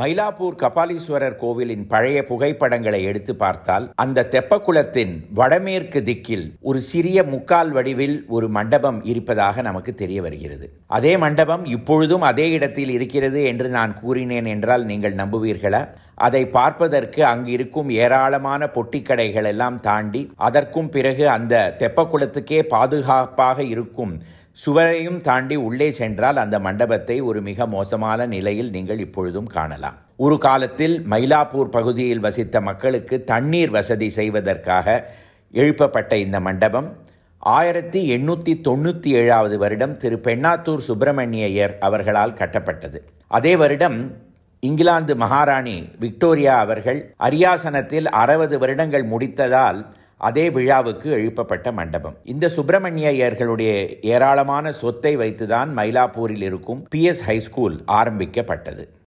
மயிலாப்பூர் கபாலீஸ்வரர் கோவிலின் பழைய புகைப்படங்களை எடுத்து பார்த்தால் அந்த தெப்பக்குளத்தின் வடமேற்கு திக்கில் ஒரு சிறிய முக்கால் வடிவில் ஒரு மண்டபம் இருப்பதாக நமக்கு தெரிய வருகிறது அதே மண்டபம் இப்பொழுதும் அதே இடத்தில் இருக்கிறது என்று நான் கூறினேன் என்றால் நீங்கள் நம்புவீர்களா அதை பார்ப்பதற்கு அங்கு இருக்கும் ஏராளமான பொட்டிக்கடைகள் எல்லாம் தாண்டி அதற்கும் பிறகு அந்த தெப்பக்குளத்துக்கே பாதுகாப்பாக இருக்கும் சுவரையும் தாண்டி உள்ளே சென்றால் அந்த மண்டபத்தை ஒரு மிக மோசமான நிலையில் நீங்கள் இப்பொழுதும் காணலாம் ஒரு காலத்தில் மயிலாப்பூர் பகுதியில் வசித்த மக்களுக்கு தண்ணீர் வசதி செய்வதற்காக எழுப்பப்பட்ட இந்த மண்டபம் ஆயிரத்தி எண்ணூற்றி தொண்ணூற்றி ஏழாவது வருடம் திரு பெண்ணாத்தூர் சுப்பிரமணியர் அவர்களால் கட்டப்பட்டது அதே வருடம் இங்கிலாந்து மகாராணி விக்டோரியா அவர்கள் அரியாசனத்தில் அறுபது வருடங்கள் முடித்ததால் அதே விழாவுக்கு எழுப்பப்பட்ட மண்டபம் இந்த சுப்பிரமணியர்களுடைய ஏராளமான சொத்தை வைத்துதான் மயிலாப்பூரில் இருக்கும் பி எஸ் ஹைஸ்கூல் ஆரம்பிக்கப்பட்டது